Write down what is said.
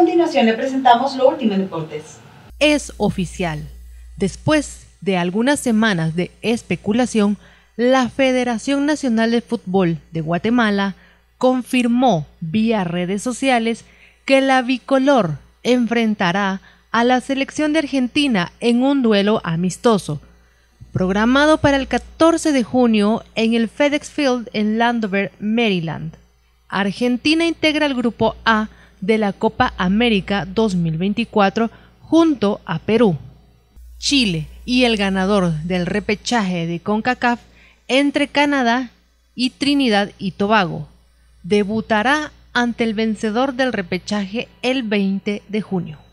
continuación le presentamos lo último en deportes. Es oficial. Después de algunas semanas de especulación, la Federación Nacional de Fútbol de Guatemala confirmó vía redes sociales que la bicolor enfrentará a la selección de Argentina en un duelo amistoso, programado para el 14 de junio en el FedEx Field en Landover, Maryland. Argentina integra el grupo A de la Copa América 2024 junto a Perú, Chile y el ganador del repechaje de CONCACAF entre Canadá y Trinidad y Tobago. Debutará ante el vencedor del repechaje el 20 de junio.